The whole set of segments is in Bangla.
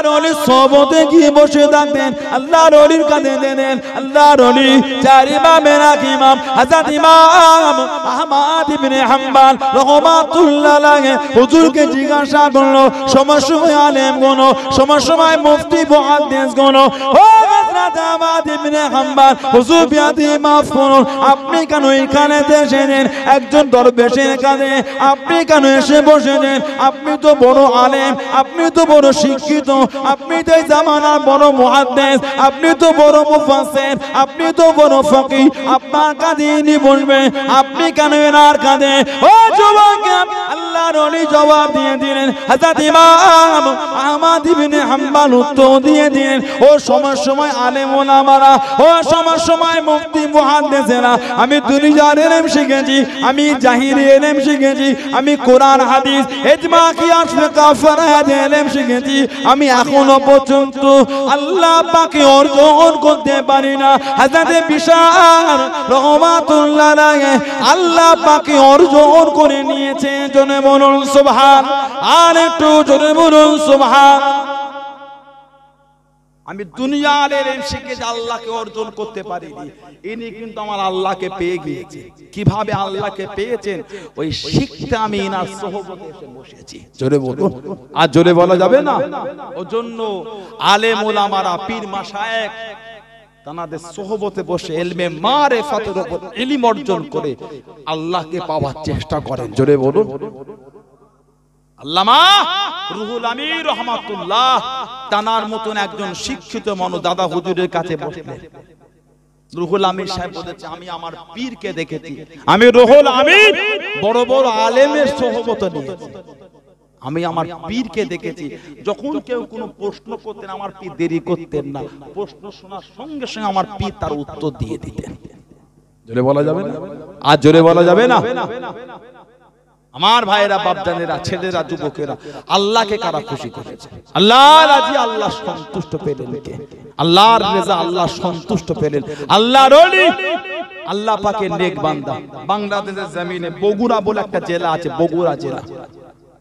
আল্লাহর সবতে গিয়ে বসে থাকতেন আল্লাহর কাঁধে দেন আল্লাহর অলি চার ইমামের হাজার ইমাম আহমাদ ইবনে হাম্বাল রহমাতুল্লাহ লাগে হুজুরকে জিজ্ঞাসা করলো সময় সময় আলেম গুনো সময় সময় মুফতি মহাদেশ গুনো ও আপনি কেন এখানে এসেছেন একজন দরবেশের কাছে আপনি কেন এসে বসেছেন আপনি তো বড় আলেম আপনি তো বড় শিক্ষিত আপনি তো জামানার বড় মুহাদ্দিস আপনি তো বড় মুফাসসির আপনি তো বড় ফকি আপনার কাঁধে নি বসবে আপনি কেন এনার কাঁধে ও যুবক আল্লাহ কারণে জবাব দিয়ে দিলেন হাজার ইমাম হাম্বাল উত্তর দিয়ে দিলেন ও সময় সময় ও সময় সময় আমি দুনিয়ার এলেম শিখেছি আমি এলেম শিখেছি আমি কোরআন হাদিস এলেম শিখেছি আমি এখনো পর্যন্ত আল্লাহ পাকে অর্জন করতে পারি না হাজারে বিশাল রহমাতুল্লাহ আল্লাহ পাকে অর্জন করে নিয়েছে জনে বলুন সুবহান আর একটু জোরে বলুন সুবহান আমি দুনিয়ার এলেম শিখে যে আল্লাহকে অর্জন করতে পারিনি ইনি কিন্তু আমার আল্লাহকে পেয়ে গিয়েছে কিভাবে আল্লাহকে পেয়েছেন ওই শিখতে আমি ইনার সহবতে এসে বসেছি জোরে বলো আর জোরে বলা যাবে না ওজন্য আলেম ওলামারা পীর মাশায়েখ তানাদের সোহবতে বসে এলমে মারে ফাতের উপর ইলিম অর্জন করে আল্লাহকে পাওয়ার চেষ্টা করেন জোরে বলুন আল্লামা রুহুল আমির রহমাতুল্লাহ তানার মতন একজন শিক্ষিত মনো দাদা হুজুরের কাছে বসলেন রুহুল আমির সাহেব বলেছে আমি আমার পীরকে দেখেছি আমি রুহুল আমির বড় বড় আলেমের সোহবত নিয়েছি আমি আমার পীরকে দেখেছি যখন কেউ কোনো প্রশ্ন করতেন আমার পীর দেরি করতেন না প্রশ্ন শোনার সঙ্গে সঙ্গে আমার পীর তার উত্তর দিয়ে দিতেন জোরে বলা যাবে না আর জোরে বলা যাবে না আমার ভাইয়েরা বাপদানেরা ছেলেরা যুবকেরা আল্লাহকে কারা খুশি করেছে আল্লাহ রাজি আল্লাহ সন্তুষ্ট পেলেন কে আল্লাহর রেজা আল্লাহ সন্তুষ্ট পেলেন আল্লাহ রলি আল্লাহ পাকে নেক বান্দা বাংলাদেশের জমিনে বগুড়া বলে একটা জেলা আছে বগুড়া জেলা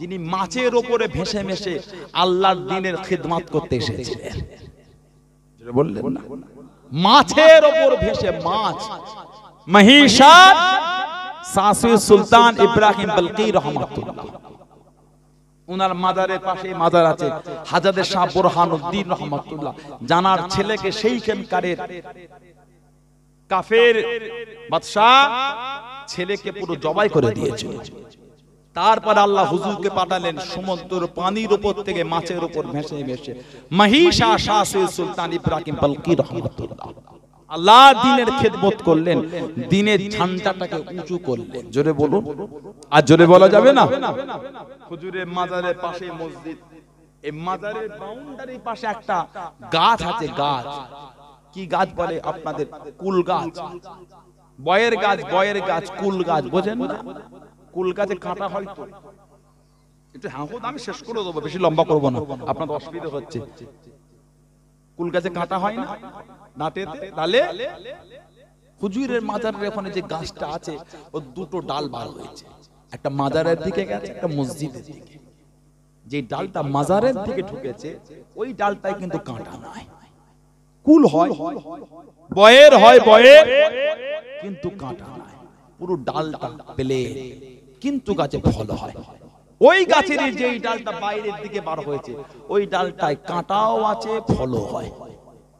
যিনি মাছের ওপরে ভেসে মেশে আল্লাহর দিনের খিদমাত করতে এসেছে বললেন না মাছের ওপর ভেসে মাছ মহিষার শাশু সুলতান ইব্রাহিম বলকি রহমাতুল্লাহ উনার মাদারের পাশে মাদার আছে হাজাদের শাহ বোরহান উদ্দিন রহমতুল্লাহ জানার ছেলেকে সেই কেনকারের কাফের বাদশাহ ছেলেকে পুরো জবাই করে দিয়েছে তারপর আল্লাহ হুজুরকে পাঠালেন সমুদ্র পানির উপর থেকে মাছের উপর ভেসে ভেসে মহিষা শাসে সুলতান ইব্রাহিম পালকি রহমতুল্লাহ আল্লাহ দিনের খেদমত করলেন দিনের ঝান্ডাটাকে উঁচু করলেন জোরে বলুন আর জোরে বলা যাবে না হুজুরের মাজারের পাশে মসজিদ এই মাজারের বাউন্ডারির পাশে একটা গাছ আছে গাছ কি গাছ বলে আপনাদের কুল গাছ বয়ের গাছ বয়ের গাছ কুল গাছ বোঝেন না কলকাতে কাঁটা হয় তো একটু হাঁকুদ আমি শেষ করে দেবো বেশি লম্বা করবো না আপনার অসুবিধা হচ্ছে কুল কাঁটা হয় না নাটেতে ডালে হুজুরের মাজারের ওখানে যে গাছটা আছে ও দুটো ডাল বার হয়েছে একটা মাজারের দিকে গেছে একটা মসজিদের দিকে যে ডালটা মাজারের দিকে ঢুকেছে ওই ডালটাই কিন্তু কাঁটা নয় কুল হয় বয়ের হয় বয়ের কিন্তু কাঁটা নয় পুরো ডালটা পেলে কিন্তু গাছে ফল হয় ওই গাছের যে ডালটা বাইরের দিকে বার হয়েছে ওই ডালটায় কাঁটাও আছে ফলও হয়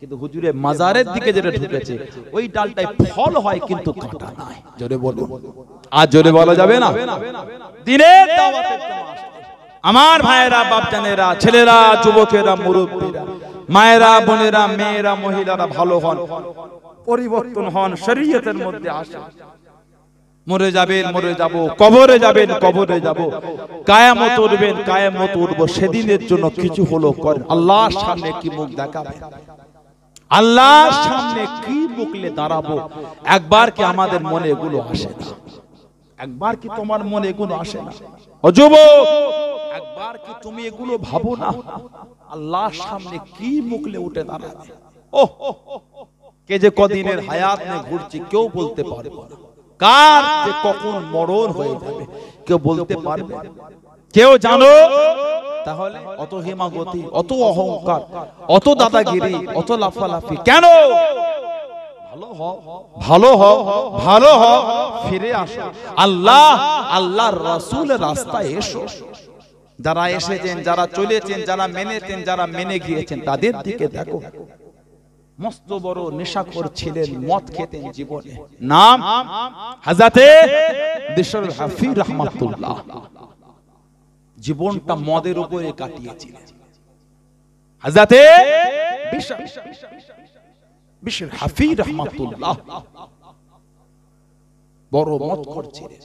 কিন্তু হুজুরে মাজারের দিকে যেটা ঢুকেছে ওই ডালটায় ফল হয় কিন্তু কাঁটা নাই জোরে বলুন আর জোরে বলা যাবে না দিনে আমার ভাইয়েরা বাপজানেরা ছেলেরা যুবকেরা মুরব্বীরা মায়েরা বোনেরা মেয়েরা মহিলারা ভালো হন পরিবর্তন হন শরীয়তের মধ্যে আসা মরে যাবেন মরে যাব কবরে যাবেন কবরে যাব কায়ামত উঠবেন কায়ামত উঠবো সেদিনের জন্য কিছু হলো করেন আল্লাহর সামনে কি মুখ দেখাবেন আল্লাহর সামনে কি মুখলে দাঁড়াবো একবার কি আমাদের মনে এগুলো আসে না একবার কি তোমার মনে এগুলো আসে না অযুব একবার কি তুমি এগুলো ভাবো না আল্লাহর সামনে কি মুখলে উঠে দাঁড়াবে ও কে যে কদিনের হায়াত নিয়ে ঘুরছি কেউ বলতে পারবো না কার যে কখন মরণ হয়ে যাবে কেউ বলতে পারবে কেউ জানো তাহলে অত হেমাগতি অত অহংকার অত দাদাগিরি অত লাফালাফি কেন ভালো হও ভালো হও ফিরে আসো আল্লাহ আল্লাহ রাসূলের রাস্তায় এসো যারা এসেছেন যারা চলেছেন যারা মেনেছেন যারা মেনে গিয়েছেন তাদের দিকে দেখো মস্ত বড় নেশাখর ছিলেন মদ খেতেন জীবনে নাম হাজাতে দেশের হাফি রহমাতুল্লাহ জীবনটা মদের উপরে কাটিয়েছিলেন হাজাতে বিশ্বের হাফি রহমাতুল্লাহ বড় মদ করছিলেন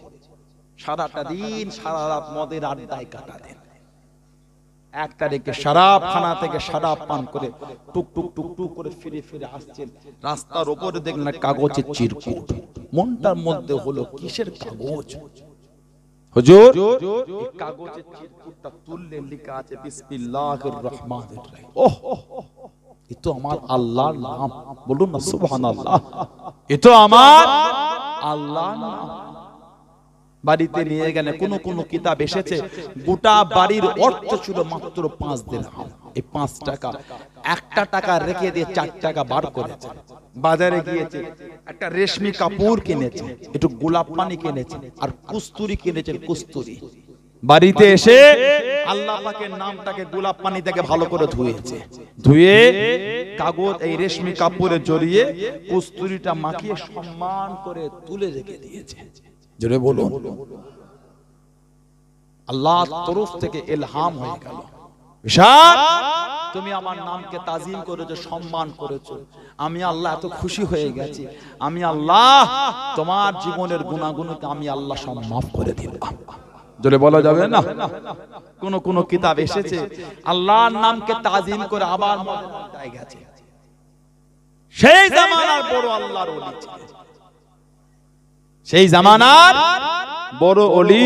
সারাটা দিন সারা রাত মদের আড্ডায় কাটাতেন এক তারিখে সারাপ খানা থেকে সারাপ পান করে টুক টুক টুক টুক করে ফিরে ফিরে আসছেন রাস্তার ওপরে দেখলেন কাগজের চিরকুট মনটার মধ্যে হলো কিসের কাগজ হুজুর এই কাগজের চিরকুটটা তুললেন লেখা আছে বিসমিল্লাহির রহমানির রহিম ওহ এ তো আমার আল্লাহর নাম বলুন না সুবহানাল্লাহ এ তো আমার আল্লাহর নাম বাড়িতে নিয়ে গেলে কোন কোন কিতাব এসেছে গোটা বাড়ির অর্থ ছিল মাত্র পাঁচ দিন এই পাঁচ টাকা একটা টাকা রেখে দিয়ে চার টাকা বার করেছে বাজারে গিয়েছে একটা রেশমি কাপড় কিনেছে একটু গোলাপ পানি কিনেছে আর কুস্তুরি কিনেছে কুস্তুরি বাড়িতে এসে আল্লাহ পাকের নামটাকে গোলাপ পানি থেকে ভালো করে ধুয়েছে ধুয়ে কাগজ এই রেশমি কাপড়ে জড়িয়ে কুস্তুরিটা মাখিয়ে সম্মান করে তুলে রেখে দিয়েছে জোরে বলুন আল্লাহ তরফ থেকে এলহাম হয়ে গেল বিশাল তুমি আমার নামকে তাজিম করেছো সম্মান করেছো আমি আল্লাহ এত খুশি হয়ে গেছি আমি আল্লাহ তোমার জীবনের গুণাগুণকে আমি আল্লাহ সব মাফ করে দিলাম জোরে বলা যাবে না কোন কোন কিতাব এসেছে আল্লাহর নামকে তাজিম করে আবার গেছে সেই জামানার বড় আল্লাহর ওলি ছিলেন সেই জামানার বড় অলি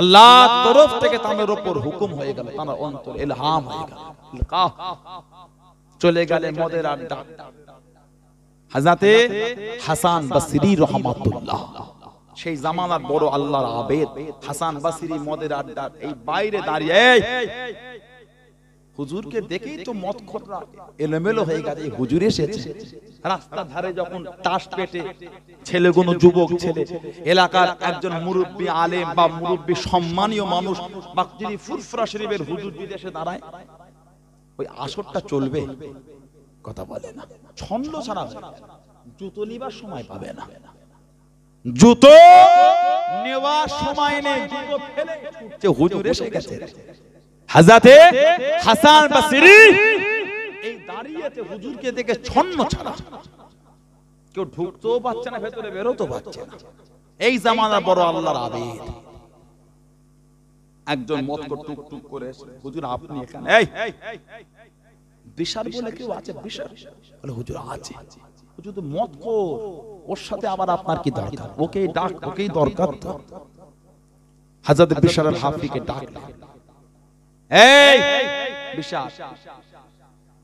আল্লাহ তরফ থেকে তাদের ওপর হুকুম হয়ে গেল তার অন্তর এলহাম হয়ে গেল চলে গেলে মদের আড্ডা হাজাতে হাসান বাসরি রহমাতুল্লাহ সেই জামানার বড় আল্লাহর আবেদ হাসান বাসরি মদের আড্ডা এই বাইরে দাঁড়িয়ে হুজুরকে দেখেই তো মতখররা এলোমেলো হয়ে গেছে হুজুর এসেছে রাস্তার ধারে যখন তাস পেটে কোনো যুবক ছেলে এলাকার একজন মুরব্বী আলেম বা মুরব্বী সম্মানীয় মানুষ বা যিনি ফুরফুরা শরীফের হুজুর বিদেশে দাঁড়ায় ওই আসরটা চলবে কথা বলে না ছন্দ ছাড়া জুতো নিবার সময় পাবে না জুতো নেওয়ার সময় নেই জুতো ফেলে হুজুর এসে গেছে হাজাতে হাসান বাসিরি এই দাঁড়িয়েতে হুজুরকে দেখে ছন্ন ছাড়া কেউ ঢুকতো পাচ্ছে না ভেতরে বেরোতো পাচ্ছে না এই জামানা বড় আল্লাহর আবির একজন মত টুক টুক করে হুজুর আপনি এখানে এই বিশাল বলে কেউ আছে বিশাল বলে হুজুর আছে হুজুর তো মত কর ওর সাথে আবার আপনার কি দরকার ওকে ডাক ওকেই দরকার তো হাজার বিশাল হাফিকে ডাক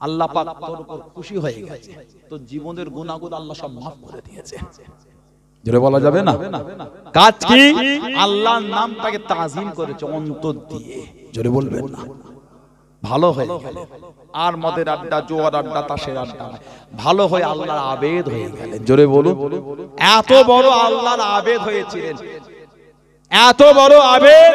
আল্লাহ খুশি হয়ে গেছে তোর জীবনের গুনাহগুলো আল্লাহ সব মাফ করে দিয়েছে বলা যাবে না কাজ কি আল্লাহর নামটাকে তাজিম করেছে অন্তর দিয়ে জোরে বলবেন না ভালো হয়ে আর মদের আড্ডা জোয়ার আড্ডা তাসের আড্ডা ভালো হয়ে আল্লাহর আবেদ হয়ে গেলেন জোরে বলুন এত বড় আল্লাহর আবেদ হয়েছিলেন এত বড় আবেদ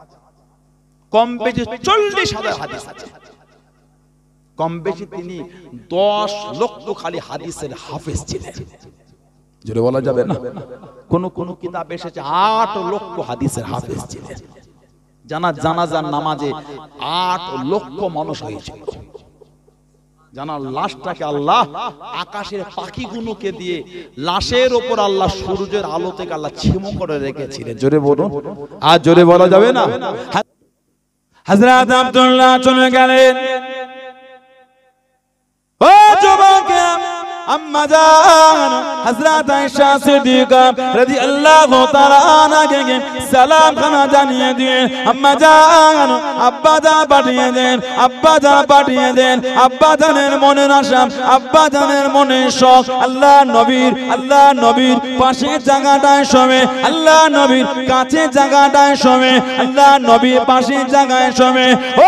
কম বেশি চল্লিশ হাজার হাদিস আছে কম বেশি তিনি দশ লক্ষ খালি হাদিসের হাফেজ ছিলেন বলা যাবে না কোন কোন কিতাব এসেছে আট লক্ষ হাদিসের হাফেজ ছিলেন জানা জানাজার নামাজে আট লক্ষ মানুষ লাশটাকে আল্লাহ আকাশের পাখিগুলোকে দিয়ে লাশের ওপর আল্লাহ সূর্যের আলো থেকে আল্লাহ ছিমো করে রেখেছিলেন জোরে বলুন আর জোরে বলা যাবে না হজরত আব্দুল্লাহ চলে গেলেন আম্মা জান হযরত আয়েশা সিদ্দিকা রাদিয়াল্লাহু তাআলা আনহাকে সালাম খানা জানিয়ে দেন আম্মা জান পাঠিয়ে দেন আব্বা যা পাঠিয়ে দেন আব্বা জানের মনের আশা আব্বা জানের মনে শখ আল্লাহ নবীর আল্লাহ নবীর পাশে জায়গাটায় শোবে আল্লাহ নবীর কাছে জায়গাটায় শোবে আল্লাহ নবীর পাশে জায়গায় শোবে ও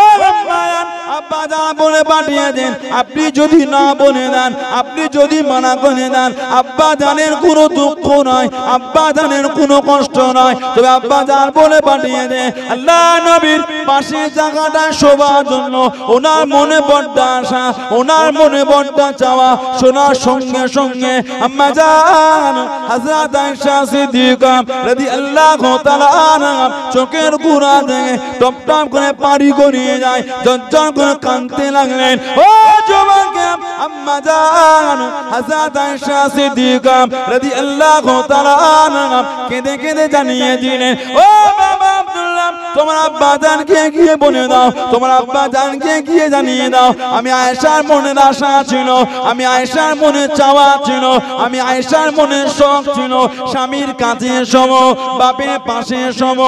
আব্বা যা বলে পাঠিয়ে দেন আপনি যদি না বলে দেন আপনি যদি মানা করে দেন আব্বা জানের কোনো দুঃখ নয় আব্বা জানের কোনো কষ্ট নয় তবে আব্বা দান বলে পাঠিয়ে দেন আল্লাহ নবীর পাশে জায়গাটা শোবার জন্য ওনার মনে বড্ড আসা ওনার মনে বড্ড চাওয়া শোনার সঙ্গে সঙ্গে আম্মা যান হাজরাত আয়েশা সিদ্দিকা রাদিয়াল্লাহু তাআলা চোখের গুড়া দেয় টপ টপ করে পাড়ি গড়িয়ে যায় জঞ্জন কাঁদতে লাগলেন ও আম্মা জান হযরত আয়েশা সিদ্দিকা রাদিয়াল্লাহু তাআলা আনহা কেঁদে কেঁদে জানিয়ে দিলেন ও বাবা তোমার আব্বা গিয়ে বলে দাও তোমার আব্বা গিয়ে জানিয়ে দাও আমি আয়েশার মনে আশা ছিল আমি আয়েশার মনে চাওয়া ছিল আমি আয়েশার মনে শখ ছিল স্বামীর কাছে সম বাপের পাশে সম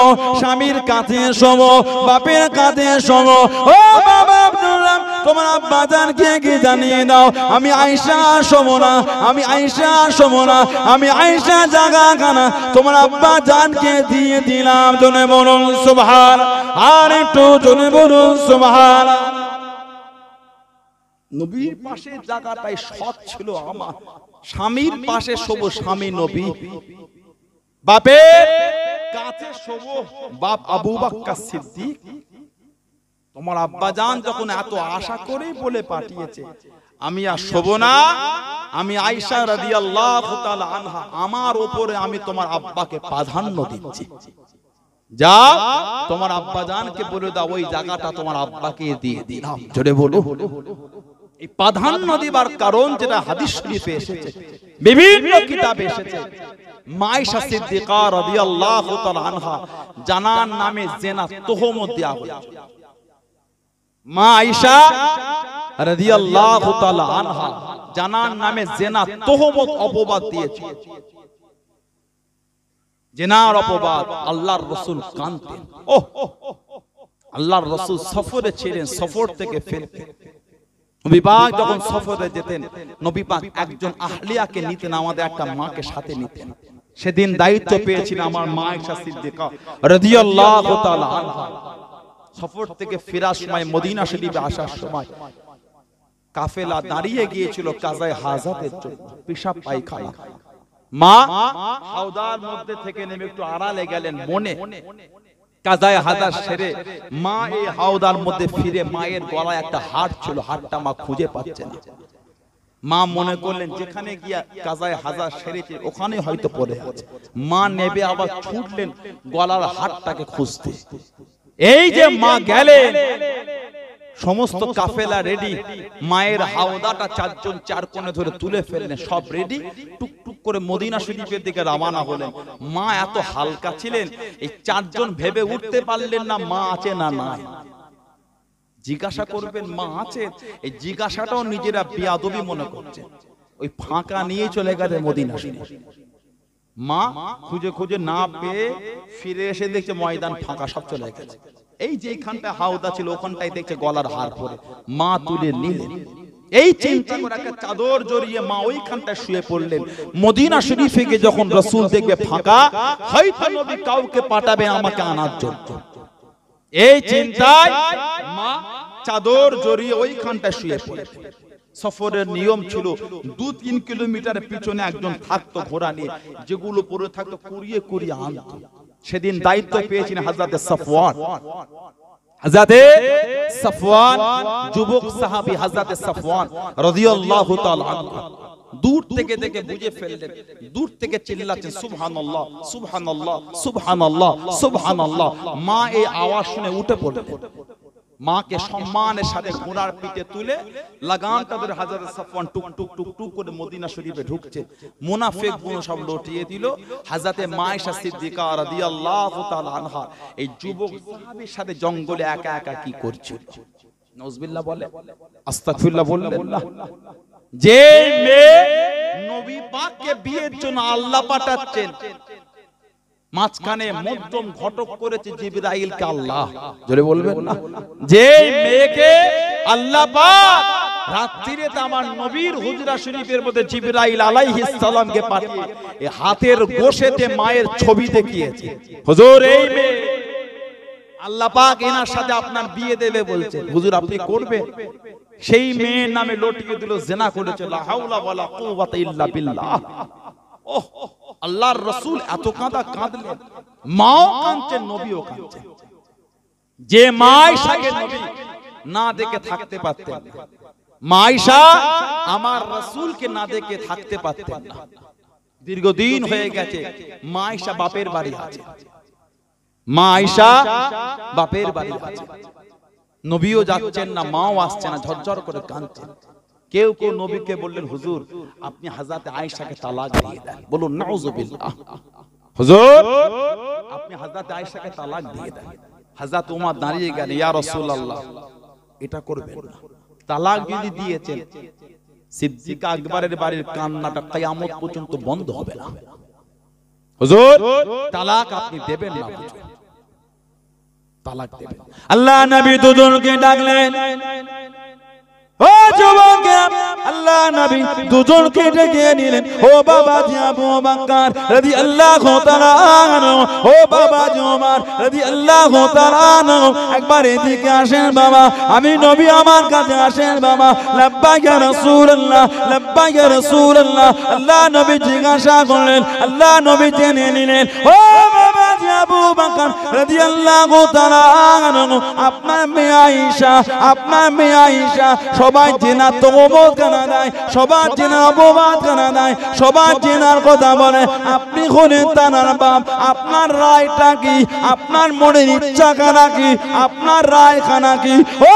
স্বামীর কাছে সম বাপের কাছে সম ও বাবা তোমার আব্বা কে কি জানিয়ে দাও আমি আইসা আসবো না আমি আইসা আসবো না আমি আইসা জাগা কানা তোমার আব্বা জান কে দিয়ে দিলাম জনে বলুন সুভার আর একটু জনে বলুন সুভার নবীর পাশে জায়গাটাই সৎ ছিল আমার স্বামীর পাশে শোভ স্বামী নবী বাপের কাছে শোভ বাপ আবু বাক্কা সিদ্দিক তোমার আব্বাজান যখন এত আশা করে বলে পাঠিয়েছে আমি আর শোভ না আমি আইসা রাদি আল্লাহ আনহা আমার ওপরে আমি তোমার আব্বাকে প্রাধান্য দিচ্ছি যা তোমার আব্বাজানকে বলে দাও ওই জায়গাটা তোমার আব্বাকে দিয়ে দিলাম জোরে বলো এই প্রাধান্য দিবার কারণ যেটা হাদিস শরীফে এসেছে বিভিন্ন কিতাবে এসেছে মাইশা সিদ্দিকা রাদিয়াল্লাহু তাআলা আনহা জানার নামে জেনা তোহমত দেয়া হয়েছে মা আইসা জানার নামে জেনা অপবাদ দিয়েছে জেনার অপবাদ আল্লাহর কানতেন আল্লাহর সফরে ছিলেন সফর থেকে ফিরতেন যখন সফরে যেতেন একজন আহলিয়াকে নিতেন আমাদের একটা মাকে সাথে নিতেন সেদিন দায়িত্ব পেয়েছিল আমার মা আয়েশা সিদ্দিকা রাদিয়াল্লাহু তাআলা সফর থেকে ফেরার সময় মদিনা শরীফে আসার সময় কাফেলা দাঁড়িয়ে গিয়েছিল কাজায় হাজাতের জন্য পেশাব পায়খানা মা হাওদার মধ্যে থেকে নেমে একটু আড়ালে গেলেন মনে কাজায় হাজার সেরে মা এই হাওদার মধ্যে ফিরে মায়ের গলায় একটা হাট ছিল হাটটা মা খুঁজে পাচ্ছে না মা মনে করলেন যেখানে গিয়া কাজায় হাজার সেরেছে ওখানে হয়তো পড়ে আছে মা নেবে আবার ছুটলেন গলার হাটটাকে খুঁজতে এই যে মা গেলেন সমস্ত কাফেলা রেডি মায়ের হাওদাটা চারজন চার কোণে ধরে তুলে ফেললেন সব রেডি টুকটুক করে মদিনা শরীফের দিকে রওনা হলেন মা এত হালকা ছিলেন এই চারজন ভেবে উঠতে পারলেন না মা আছে না নাই জিজ্ঞাসা করবেন মা আছে এই জিজ্ঞাসাটাও নিজেরা বিয়াদবি মনে করছে ওই ফাঁকা নিয়ে চলে গেলে মদিনা শরীফ মা খুঁজে খুঁজে না পেয়ে ফিরে এসে দেখছে ময়দান ফাঁকা সব চলে গেছে এই যে এখানটা হাওদা ছিল ওখানটাই দেখছে গলার হার পরে মা তুলে নিলেন এই চিন্তা করে একটা চাদর জড়িয়ে মা ওইখানটা শুয়ে পড়লেন মদিনা শরীফে গিয়ে যখন রসুল দেখবে ফাঁকা হয়তো নবী কাউকে পাঠাবে আমাকে আনার জন্য এই চিন্তায় মা চাদর জড়িয়ে ওইখানটা শুয়ে পড়লেন সফরের নিয়ম ছিল দু তিন কিলোমিটার পিছনে একজন থাকতো ঘোড়া নিয়ে যেগুলো পরে থাকতো কুড়িয়ে কুড়িয়ে আনত সেদিন দায়িত্ব পেয়েছেন হাজরাতে সফওয়ান দূর থেকে মা এই আওয়াজ শুনে উঠে পড়ে মাকে সম্মানের সাথে ঘোড়ার পিঠে তুলে লাগান তাদের হাজার সাফওয়ান টুক টুক টুক টুক করে মদিনা শরীফে ঢুকছে মুনাফেক গুণ সব লটিয়ে দিল হাজাতে মায়েশা সিদ্দিকা রাদিয়াল্লাহু তাআলা আনহা এই যুবক সাহাবীর সাথে জঙ্গলে একা একা কি করছিল নজবিল্লাহ বলে আস্তাগফিরুল্লাহ বললেন না যে মেয়ে নবী পাককে বিয়ের জন্য আল্লাহ পাঠাচ্ছেন মাঝখানে মধ্যম ঘটক করেছে জিবরাইলকে আল্লাহ জোরে বলবেন না যে মেয়েকে আল্লাহ পাক আমার নবীর হুজরা শরীফের মধ্যে জিবরাইল আলাইহি সালামকে পাঠিয়ে এই হাতের গোশেতে মায়ের ছবি দেখিয়েছে হুজুর এই মেয়ে আল্লাহ পাক এনার সাথে আপনার বিয়ে দেবে বলছে হুজুর আপনি করবে সেই মেয়ের নামে লটিয়ে দিল জেনা করেছে হাওলা ওয়ালা কুওয়াতা ইল্লা বিল্লাহ ওহ আল্লাহর রসুল এত কাঁদা কাঁদলেন মাও কাঁদছে নবীও কাঁদছে যে মায় না দেখে থাকতে পারতে মাইশা আমার রসুলকে না দেখে থাকতে পারতে না দীর্ঘদিন হয়ে গেছে মাইশা বাপের বাড়ি আছে মাইশা বাপের বাড়ি আছে নবীও যাচ্ছেন না মাও আসছে না ঝরঝর করে কাঁদছেন কেউ কেউ নবীকে বললেন হুজুর আপনি হাজাতে আয়েশাকে তালাক দিয়ে দেন বলুন নাউজুবিল্লাহ হুজুর আপনি হাজাতে আয়েশাকে তালাক দিয়ে দেন হাজাত উমা দাঁড়িয়ে গেল ইয়া রাসূলুল্লাহ এটা করবেন না তালাক যদি দিয়েছেন সিদ্দিক আকবরের বাড়ির কান্নাটা কিয়ামত পর্যন্ত বন্ধ হবে না হুজুর তালাক আপনি দেবেন না তালাক দেবেন আল্লাহ নবী দুজনকে ডাকলেন আল্লাহ নবী নিলেন ও বাবা জি আবু বকর ও বাবা জি ওমর রাদিয়াল্লাহু তাআলা আনহু একবার এদিকে আসেন বাবা আমি নবী আমার কাছে আসেন বাবা লব্বাইক ইয়া আল্লাহ লব্বাইক ইয়া রাসূলুল্লাহ আল্লাহ নবী জিজ্ঞাসা করলেন আল্লাহ নবী জেনে নিলেন ও আবু বাকর রাদিয়াল্লাহু তাআলা আপনার মেয়ে আয়েশা আপনার মেয়ে আয়েশা সবাই জেনা তওবা কানা দেয় সবার জেনার অপবাদ কানা দেয় সবার জেনার কথা বলে আপনি হলেন তানার বাপ আপনার রায়টা কি আপনার মনের ইচ্ছা কানা কি আপনার রায় কানা কি ও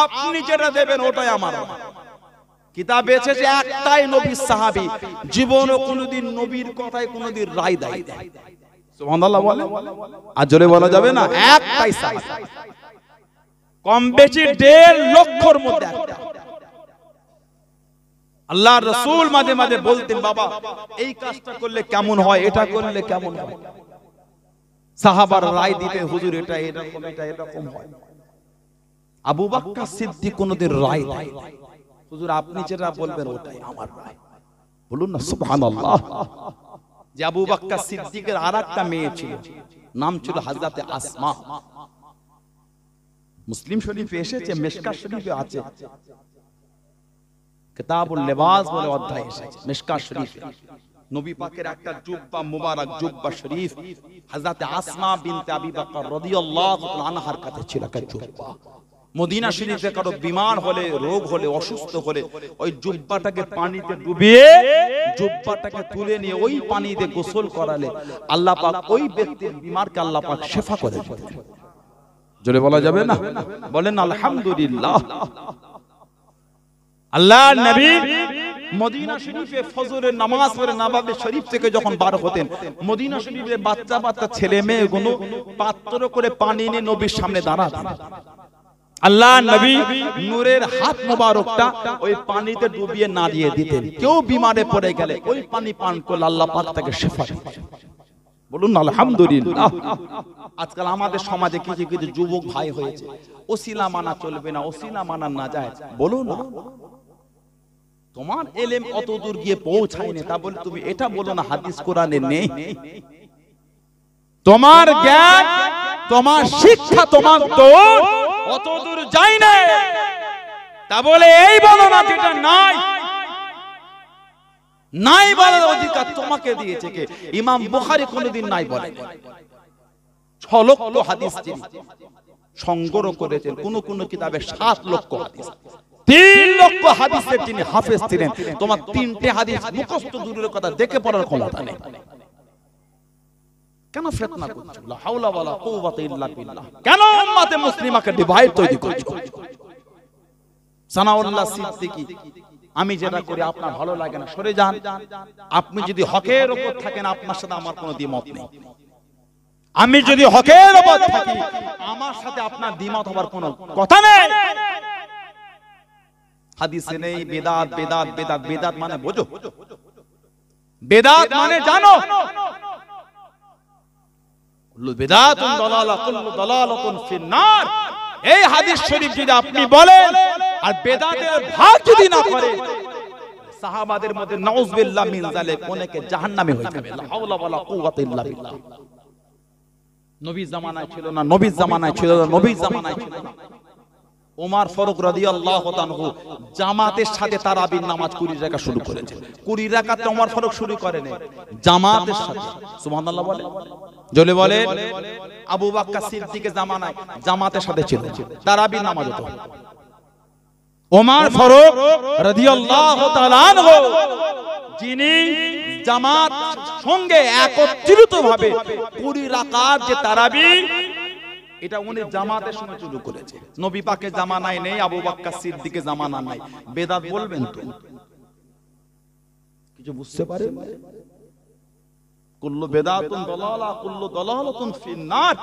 আপনি যেটা দেবেন ওটাই আমার কিতাব বেছে যে একটাই নবীর সাহাবি জীবন ও কোনদিন নবীর কথায় কোনদিন রায় দেয় সুবহানাল্লাহ বলে আর জোরে বলা যাবে না একটাই সাহাবি কম বেশি দেড় লক্ষর মধ্যে একটা আল্লাহ রসুল মাঝে মাঝে বলতেন বাবা এই কাজটা করলে কেমন হয় এটা করলে কেমন হয় সাহাবার রায় দিতে হুজুর এটা এরকম এটা এরকম হয় আবু বাক্কা সিদ্দিক কোনদের রায় হুজুর আপনি যেটা বলবেন ওটাই আমার রায় বলুন না সুবহানাল্লাহ যে আবু বাক্কা সিদ্দিকের আরেকটা মেয়ে ছিল নাম ছিল হাজরাতে আসমা মুসলিম শরীফে এসেছে মেশকা শরীফে আছে কিতাবুল লেবাস বলে অধ্যায় এসেছে মেশকা শরীফে নবী পাকের একটা জুব্বা মুবারক জুব্বা শরীফ হযরত আসমা বিনতে আবি বকর রাদিয়াল্লাহু তাআলা আনহার কাছে ছিল একটা জুব্বা মদিনা শরীফে কারো বিমার হলে রোগ হলে অসুস্থ হলে ওই জুব্বাটাকে পানিতে ডুবিয়ে জুব্বাটাকে তুলে নিয়ে ওই পানিতে গোসল করালে আল্লাহ পাক ওই ব্যক্তির বিমারকে আল্লাহ পাক শেফা করে জোরে বলা যাবে না বলেন আলহামদুলিল্লাহ আল্লাহ নবী মদিনা শরীফে ফজরের নামাজ পড়ে নবাবে শরীফ থেকে যখন বার হতেন মদিনা শরীফে বাচ্চা বাচ্চা ছেলে মেয়ে গুলো পাত্র করে পানি নিয়ে নবীর সামনে দাঁড়াতেন আল্লাহ নবী নূরের হাত মুবারকটা ওই পানিতে ডুবিয়ে না দিয়ে দিতেন কেউ বিমারে পড়ে গেলে ওই পানি পান করলে আল্লাহ পাক তাকে শেফা বলুন আলহামদুলিল্লাহ আজকাল আমাদের সমাজে কিছু কিছু যুবক ভাই হয়েছে ওসিলা মানা চলবে না ওসিলা মানা না যায় বলুন তোমার এলেম অত দূর গিয়ে পৌঁছায়নি তা বলে তুমি এটা বলো না হাদিস কোরআনে নেই তোমার জ্ঞান তোমার শিক্ষা তোমার দৌড় অত দূর যাই না তা বলে এই বলো না যেটা নাই নাই বলার অধিকার তোমাকে দিয়েছে কে ইমাম বুখারী কোনদিন নাই বলে ছ লক্ষ হাদিস তিনি সংগ্রহ করেছেন কোন কোন কিতাবে সাত লক্ষ হাদিস তিন লক্ষ হাদিসের তিনি হাফেজ ছিলেন তোমার তিনটে হাদিস মুখস্থ দূরের কথা দেখে পড়ার ক্ষমতা নেই কেন ফেতনা করছো লা হাওলা ওয়ালা কুওয়াতা ইল্লা বিল্লাহ কেন উম্মতে মুসলিমাকে ডিভাইড তৈরি করছো সানাউল্লাহ সিদ্দিকী আমি যেটা করি আপনার ভালো লাগে না সরে যান আপনি যদি হকের উপর থাকেন আপনার সাথে আমার কোনো দ্বিমত নেই আমি যদি হকের উপর থাকি আমার সাথে আপনার দ্বিমত হবার কোনো কথা নেই হাদিসে নেই বেদাত বেদাত বেদাত বেদাত মানে বোঝো বেদাত মানে জানো মানে বিদআতুন দালালা এই হাদিস শরীফ যদি আপনি বলেন আর বেদাতের ভাগ যদি না করে সাহাবাদের মধ্যে নাউজুবিল্লাহ মিন জালিক অনেকে জাহান্নামে হয়ে যাবে লা হাওলা ওয়ালা কুওয়াতা ইল্লা বিল্লাহ নবী জামানায় ছিল না নবী জামানায় ছিল না নবী জামানায় ছিল না ওমার ফরুক রাদিয়াল্লাহু তাআলা জামাতের সাথে তার আবির নামাজ কুড়ি রেখা শুরু করেছে কুড়ি রেখা তো ওমার ফরুক শুরু করেনি জামাতের সাথে সুবহানাল্লাহ বলে জলে বলে আবু বাক্কা সিদ্দিকে জামানায় জামাতের সাথে ছিল তার আবির নামাজ হতো ওমর ফারুক রাদিয়াল্লাহু তাআলা যিনি জামাত সঙ্গে একত্রিত ভাবে কুড়ি রাকাত যে তারাবি এটা উনি জামাতের সঙ্গে শুরু করেছে নবী পাকে জামানায় নেই আবু বাক্কা সিদ্দিকে জামানা নাই বেদাত বলবেন তো কিছু বুঝতে পারে কুল্লু বেদাতুন দলালা কুল্লু দলালাতুন ফিন্নার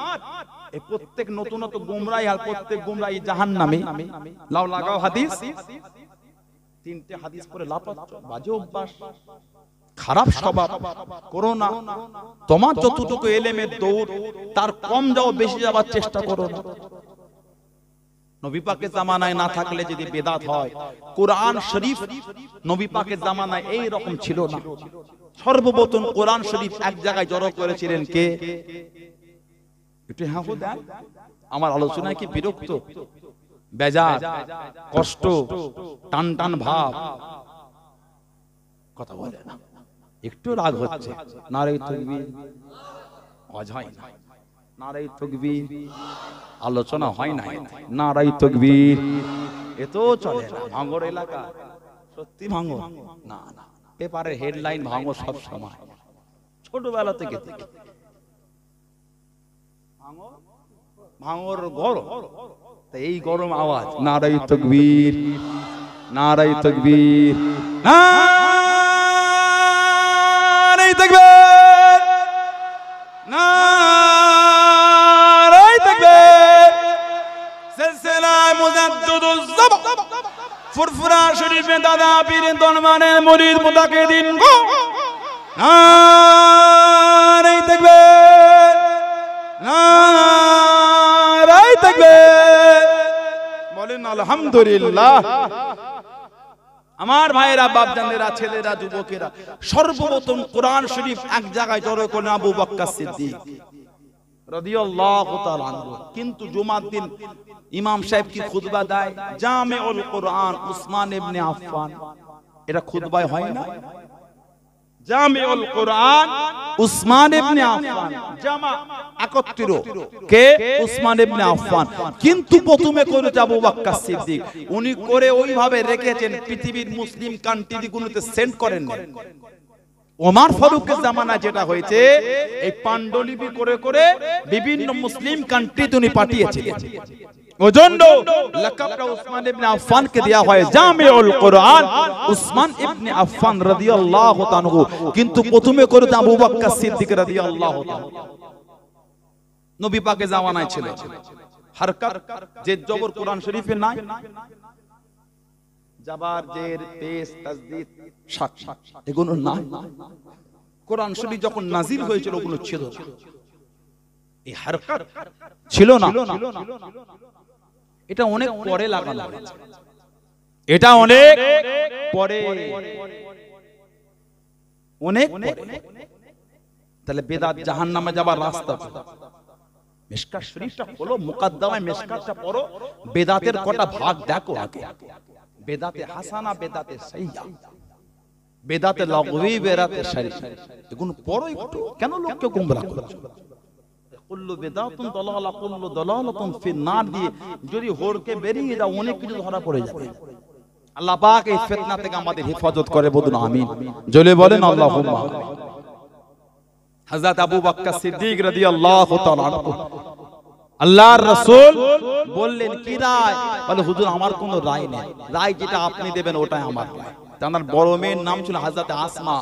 এই প্রত্যেক নতুন গুমরাই আর প্রত্যেক গুমরাই জাহান নামে লাও লাগাও হাদিস তিনটে হাদিস পরে লাপাত্র বাজে অভ্যাস খারাপ স্বভাব করো না তোমার যতটুকু এলেমের দৌড় তার কম যাও বেশি যাওয়ার চেষ্টা করো না নবী জামানায় না থাকলে যদি বেদাত হয় কোরআন শরীফ নবী জামানায় এই রকম ছিল না সর্বপ্রথম কোরআন শরীফ এক জায়গায় জড়ো করেছিলেন কে হ্যাঁ আমার আলোচনায় কি বিরক্ত বেজার কষ্ট টান টান ভাব কথা বলে না একটু রাগ হচ্ছে নারে থাকবি অজয় নারাই তকবীর আলোচনা হয় না নারাই তকবীর এ তো চলে ভাঙর এলাকা সত্যি ভাঙর না না পেপারের হেডলাইন ভাঙর সব সময় ছোটবেলা থেকে দেখি ভাঙর গরম এই গরম আওয়াজ নারাই তকবীর নারাই তকবীর না ফুরফুরা শরীফে দাদা পীর দনমানের মরিদ মোতাকে দিন গো নাই থাকবে নাই থাকবে বলেন আলহামদুলিল্লাহ আমার ভাইয়েরা জানেরা ছেলেরা যুবকেরা সর্বপ্রথম কোরআন শরীফ এক জায়গায় জড়ো করে আবু বক্কা সিদ্দিক কিন্তু জুমার দিন ইমাম সাহেব কি খুদবা দেয় জামে কোরআন উসমান এটা হয় না কিন্তু প্রথমে করে আবু উনি করে ওইভাবে রেখেছেন পৃথিবীর মুসলিম কান্ট্রি গুলোতে সেন্ড করেন ওমার ফারুকের জামানা যেটা হয়েছে এই পাণ্ডুলিপি করে করে বিভিন্ন মুসলিম কান্ট্রি তুমি পাঠিয়েছিলেন হয় উসমান কিন্তু প্রথমে সিদ্দিক জামানায় যে জবর কোরআন শরীফে নাই হয়েছিল এটা অনেক অনেক তাহলে বেদাত জাহান্নামে যাবার রাস্তা মেসকার শরীরটা বলো মুকাদ্দমায় মেসকারটা পড়ো বেদাতের কটা ভাগ দেখো আগে বেদাতে হাসানা বেদাতে সাইয়া বেদাতে লগবি বেরাতে সারি এগুন একটু কেন লোককে গুমরা করছো কুল্লু বেদাতুন দলালা কুল্লু দলালাতুন ফি নার দিয়ে যদি হোরকে বেরিয়ে যাও অনেক কিছু ধরা পড়ে যাবে আল্লাহ পাক এই ফিতনা থেকে আমাদের হেফাজত করে বলুন আমিন জলে বলেন আল্লাহুম্মা হযরত আবু বকর সিদ্দিক রাদিয়াল্লাহু তাআলা আল্লাহর রাসূল বললেন কি রায় বলে হুজুর আমার কোনো রায় নেই রায় যেটা আপনি দেবেন ওটাই আমার রায় তার বড় মেয়ের নাম ছিল হযরত আসমা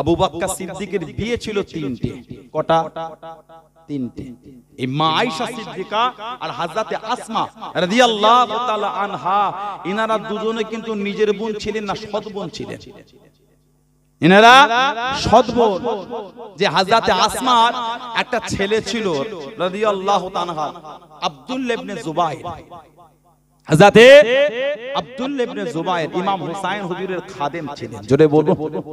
আবু বকর সিদ্দিকের বিয়ে ছিল তিনটে কটা তিনটে এই মা আয়েশা সিদ্দিকা আর হযরত আসমা রাদিয়াল্লাহু তাআলা আনহা ইনারা দুজনে কিন্তু নিজের বোন ছিলেন না সৎ বোন ছিলেন এনারা সদবর যে হাজরাতে আসমার একটা ছেলে ছিল রাদিয়াল্লাহু তাআলা আব্দুল ইবনে জুবাইর হাজরাতে আব্দুল ইবনে জুবাইর ইমাম হুসাইন হুজুরের খাদেম ছিলেন জোরে বলবো